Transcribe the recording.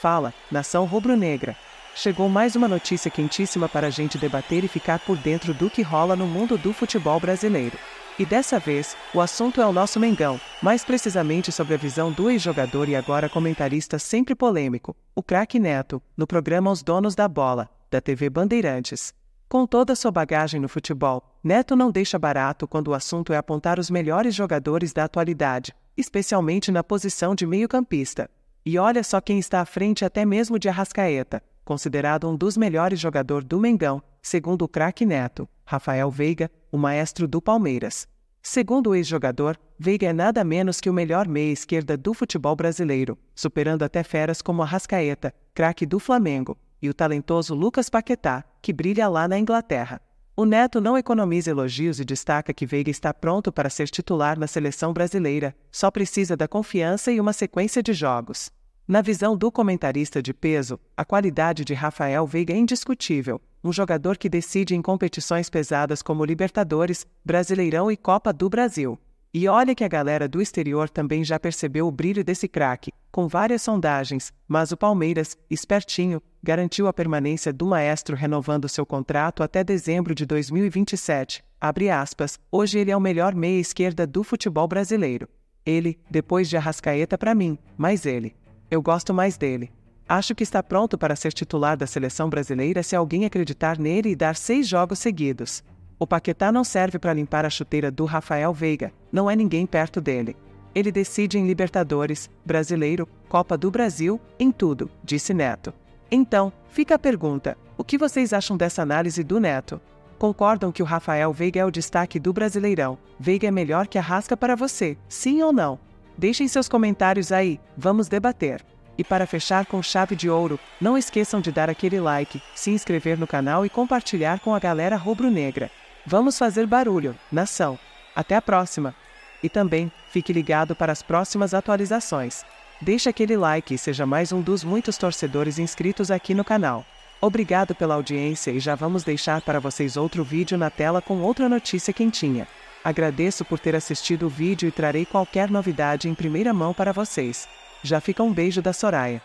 Fala, nação rubro-negra. Chegou mais uma notícia quentíssima para a gente debater e ficar por dentro do que rola no mundo do futebol brasileiro. E dessa vez, o assunto é o nosso Mengão, mais precisamente sobre a visão do ex-jogador e agora comentarista sempre polêmico, o craque Neto, no programa Os Donos da Bola, da TV Bandeirantes. Com toda sua bagagem no futebol, Neto não deixa barato quando o assunto é apontar os melhores jogadores da atualidade, especialmente na posição de meio-campista. E olha só quem está à frente até mesmo de Arrascaeta, considerado um dos melhores jogadores do Mengão, segundo o craque Neto, Rafael Veiga, o maestro do Palmeiras. Segundo o ex-jogador, Veiga é nada menos que o melhor meia-esquerda do futebol brasileiro, superando até feras como Arrascaeta, craque do Flamengo, e o talentoso Lucas Paquetá, que brilha lá na Inglaterra. O Neto não economiza elogios e destaca que Veiga está pronto para ser titular na seleção brasileira, só precisa da confiança e uma sequência de jogos. Na visão do comentarista de peso, a qualidade de Rafael Veiga é indiscutível, um jogador que decide em competições pesadas como Libertadores, Brasileirão e Copa do Brasil. E olha que a galera do exterior também já percebeu o brilho desse craque, com várias sondagens, mas o Palmeiras, espertinho, garantiu a permanência do maestro renovando seu contrato até dezembro de 2027. Aspas, hoje ele é o melhor meia esquerda do futebol brasileiro. Ele, depois de Arrascaeta para mim, mas ele. Eu gosto mais dele. Acho que está pronto para ser titular da seleção brasileira se alguém acreditar nele e dar seis jogos seguidos. O Paquetá não serve para limpar a chuteira do Rafael Veiga, não é ninguém perto dele. Ele decide em Libertadores, Brasileiro, Copa do Brasil, em tudo, disse Neto. Então, fica a pergunta: o que vocês acham dessa análise do Neto? Concordam que o Rafael Veiga é o destaque do Brasileirão? Veiga é melhor que a rasca para você, sim ou não? Deixem seus comentários aí, vamos debater. E para fechar com chave de ouro, não esqueçam de dar aquele like, se inscrever no canal e compartilhar com a galera rubro-negra. Vamos fazer barulho, nação. Até a próxima! E também, fique ligado para as próximas atualizações. Deixe aquele like e seja mais um dos muitos torcedores inscritos aqui no canal. Obrigado pela audiência e já vamos deixar para vocês outro vídeo na tela com outra notícia quentinha. Agradeço por ter assistido o vídeo e trarei qualquer novidade em primeira mão para vocês. Já fica um beijo da Soraya.